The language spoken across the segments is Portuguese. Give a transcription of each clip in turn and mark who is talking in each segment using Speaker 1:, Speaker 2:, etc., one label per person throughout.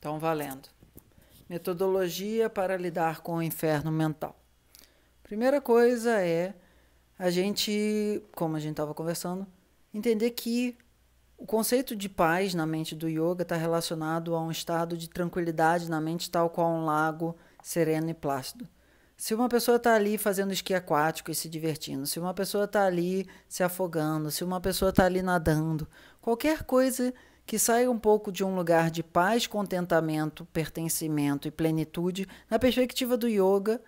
Speaker 1: Estão valendo. Metodologia para lidar com o inferno mental. Primeira coisa é a gente, como a gente estava conversando, entender que o conceito de paz na mente do yoga está relacionado a um estado de tranquilidade na mente, tal qual um lago sereno e plácido. Se uma pessoa está ali fazendo esqui aquático e se divertindo, se uma pessoa está ali se afogando, se uma pessoa está ali nadando, qualquer coisa que saia um pouco de um lugar de paz, contentamento, pertencimento e plenitude, na perspectiva do yoga,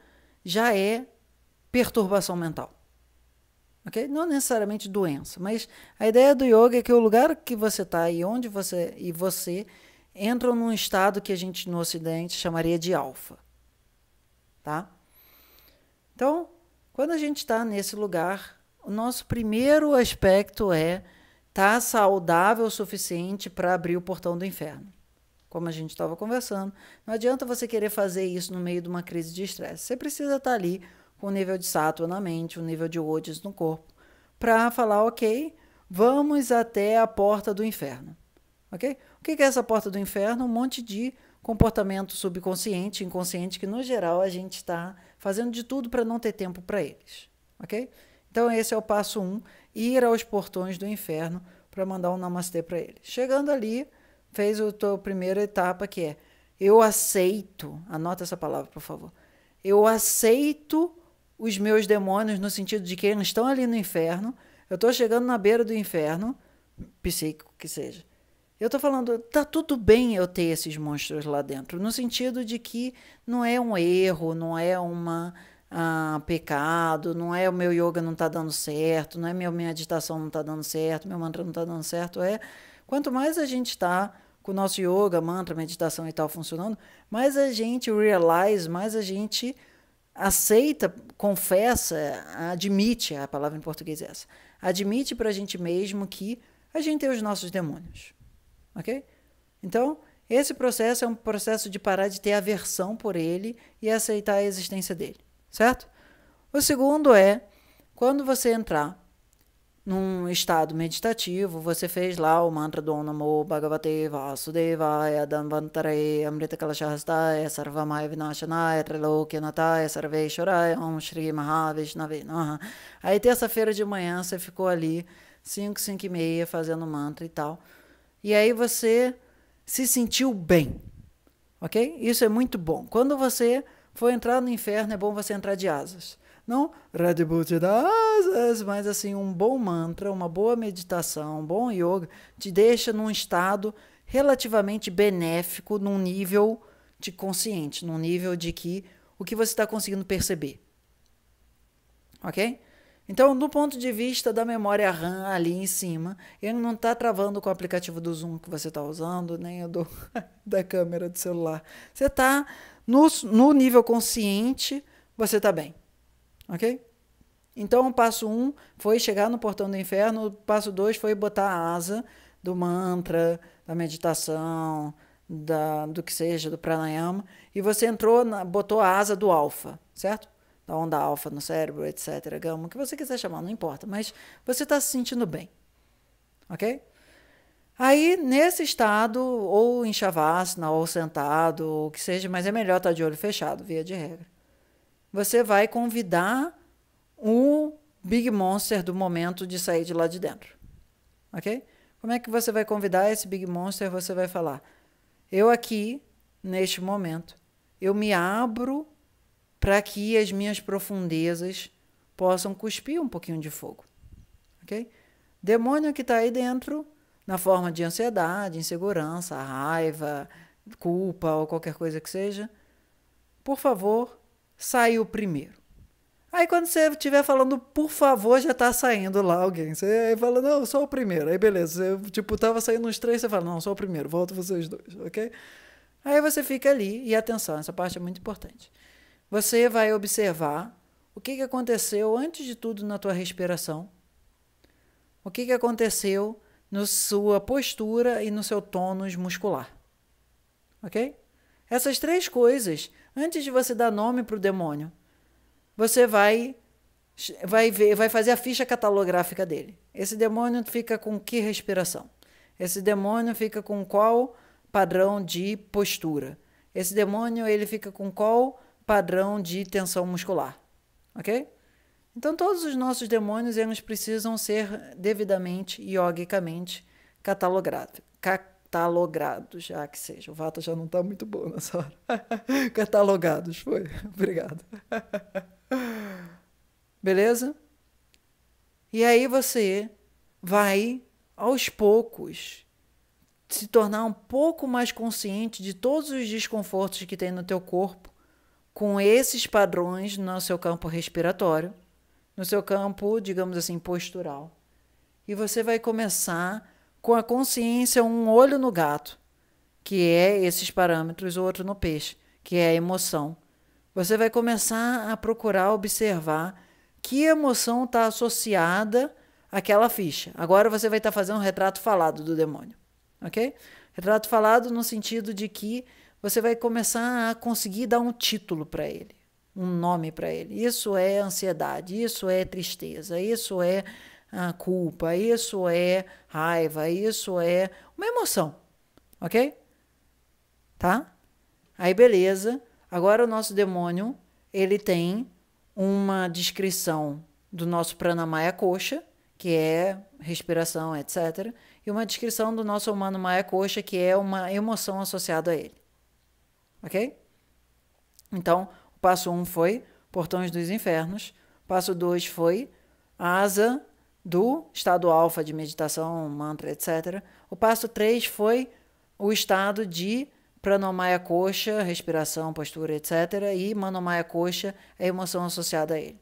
Speaker 1: já é perturbação mental. Okay? Não necessariamente doença, mas a ideia do yoga é que o lugar que você está e onde você e você entram num estado que a gente no ocidente chamaria de alfa. Tá? Então, quando a gente está nesse lugar, o nosso primeiro aspecto é tá saudável o suficiente para abrir o portão do inferno. Como a gente estava conversando, não adianta você querer fazer isso no meio de uma crise de estresse. Você precisa estar tá ali com o nível de sattva na mente, o nível de odes no corpo, para falar, ok, vamos até a porta do inferno. Ok? O que é essa porta do inferno? Um monte de comportamento subconsciente, inconsciente, que no geral a gente está fazendo de tudo para não ter tempo para eles. Ok? Então, esse é o passo 1, um, ir aos portões do inferno para mandar um namastê para ele. Chegando ali, fez a tua primeira etapa, que é eu aceito, anota essa palavra, por favor. Eu aceito os meus demônios no sentido de que eles estão ali no inferno, eu estou chegando na beira do inferno, psíquico que seja. Eu estou falando, tá tudo bem eu ter esses monstros lá dentro, no sentido de que não é um erro, não é uma ah, pecado, não é o meu yoga não está dando certo, não é minha meditação não está dando certo, meu mantra não está dando certo. É quanto mais a gente está com o nosso yoga, mantra, meditação e tal funcionando, mais a gente realize, mais a gente aceita, confessa, admite a palavra em português é essa admite para a gente mesmo que a gente tem os nossos demônios. Ok? Então, esse processo é um processo de parar de ter aversão por ele e aceitar a existência dele certo? O segundo é quando você entrar num estado meditativo, você fez lá o mantra do Om Bhagavate Vasudevaya Dhanvantare Amrita Kalashastaya Sarvamaya Vinashanaya Trilokyanataya Sarveshwaraya Om Shri Mahavishnave Aí terça-feira de manhã você ficou ali 5, 5 e meia fazendo mantra e tal. E aí você se sentiu bem, ok? Isso é muito bom. Quando você foi entrar no inferno, é bom você entrar de asas. Não Red Bull te dá asas, mas assim, um bom mantra, uma boa meditação, um bom yoga, te deixa num estado relativamente benéfico, num nível de consciente, num nível de que o que você está conseguindo perceber. Ok? Então, do ponto de vista da memória RAM ali em cima, ele não está travando com o aplicativo do Zoom que você está usando, nem o do, da câmera do celular. Você está no, no nível consciente, você está bem. Ok? Então, o passo um foi chegar no portão do inferno, o passo dois foi botar a asa do mantra, da meditação, da, do que seja, do pranayama, e você entrou, na, botou a asa do alfa, certo? Da onda alfa no cérebro, etc., gama, o que você quiser chamar, não importa, mas você está se sentindo bem, ok? Aí, nesse estado, ou em shavasana, ou sentado, ou que seja, mas é melhor estar de olho fechado, via de regra. Você vai convidar o Big Monster do momento de sair de lá de dentro. Ok? Como é que você vai convidar esse Big Monster? Você vai falar: Eu aqui, neste momento, eu me abro para que as minhas profundezas possam cuspir um pouquinho de fogo. Ok? Demônio que está aí dentro na forma de ansiedade, insegurança, raiva, culpa ou qualquer coisa que seja, por favor, saiu primeiro. Aí quando você estiver falando, por favor, já está saindo lá alguém. Você aí fala, não, sou o primeiro. Aí beleza, você, tipo, tava saindo uns três, você fala, não, sou o primeiro, volta vocês dois, ok? Aí você fica ali, e atenção, essa parte é muito importante. Você vai observar o que, que aconteceu antes de tudo na tua respiração, o que, que aconteceu na sua postura e no seu tônus muscular. Ok? Essas três coisas, antes de você dar nome para o demônio, você vai vai ver, vai fazer a ficha catalográfica dele. Esse demônio fica com que respiração? Esse demônio fica com qual padrão de postura? Esse demônio ele fica com qual padrão de tensão muscular? OK? Então, todos os nossos demônios eles precisam ser devidamente, yogicamente, catalogados, catalogados já que seja. O Vata já não está muito bom nessa hora. Catalogados, foi. Obrigado. Beleza? E aí você vai, aos poucos, se tornar um pouco mais consciente de todos os desconfortos que tem no teu corpo com esses padrões no seu campo respiratório no seu campo, digamos assim, postural. E você vai começar com a consciência um olho no gato, que é esses parâmetros, outro no peixe, que é a emoção. Você vai começar a procurar observar que emoção está associada àquela ficha. Agora você vai estar tá fazendo um retrato falado do demônio, ok? Retrato falado no sentido de que você vai começar a conseguir dar um título para ele um nome para ele. Isso é ansiedade, isso é tristeza, isso é ah, culpa, isso é raiva, isso é uma emoção, ok? Tá? Aí beleza. Agora o nosso demônio ele tem uma descrição do nosso pranamaya coxa, que é respiração, etc., e uma descrição do nosso humano maya coxa, que é uma emoção associada a ele. Ok? Então, Passo 1 um foi Portões dos Infernos. Passo 2 foi Asa do estado alfa de meditação, mantra, etc. O passo 3 foi o estado de pranomaya coxa, respiração, postura, etc. E manomaya coxa, é a emoção associada a ele.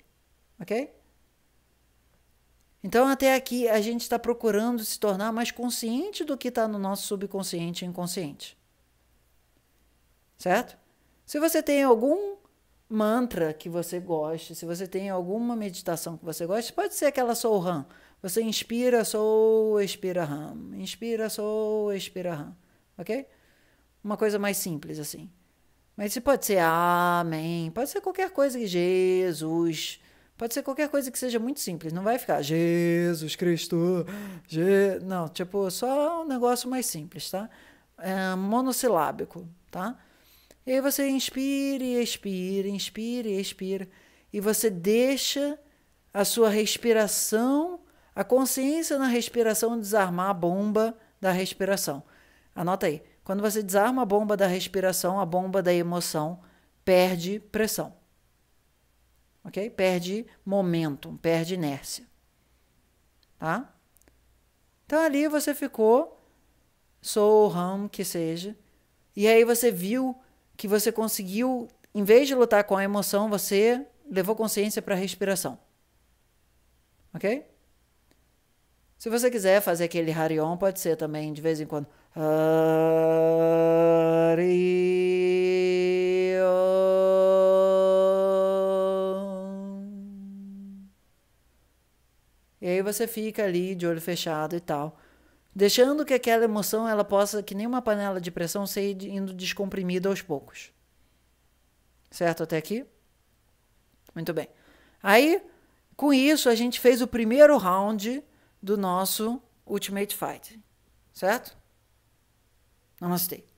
Speaker 1: Ok? Então, até aqui, a gente está procurando se tornar mais consciente do que está no nosso subconsciente e inconsciente. Certo? Se você tem algum mantra que você goste, se você tem alguma meditação que você goste, pode ser aquela Sou Ram. Você inspira, sou, expira, ram. Inspira, sou, expira, ram. Ok? Uma coisa mais simples assim. Mas isso pode ser Amém, pode ser qualquer coisa que Jesus, pode ser qualquer coisa que seja muito simples. Não vai ficar Jesus Cristo, Je... não, tipo, só um negócio mais simples, tá? É, monossilábico, tá? E aí você inspira e expira, inspira e expira. E você deixa a sua respiração, a consciência na respiração desarmar a bomba da respiração. Anota aí. Quando você desarma a bomba da respiração, a bomba da emoção perde pressão. Ok? Perde momento perde inércia. Tá? Então ali você ficou, sou o ram que seja, e aí você viu que você conseguiu, em vez de lutar com a emoção, você levou consciência para a respiração. Ok? Se você quiser fazer aquele Harion, pode ser também de vez em quando. Harion. E aí você fica ali de olho fechado e tal deixando que aquela emoção ela possa, que nem uma panela de pressão, ser indo descomprimida aos poucos. Certo até aqui? Muito bem. Aí, com isso, a gente fez o primeiro round do nosso Ultimate Fight. Certo? Namaste.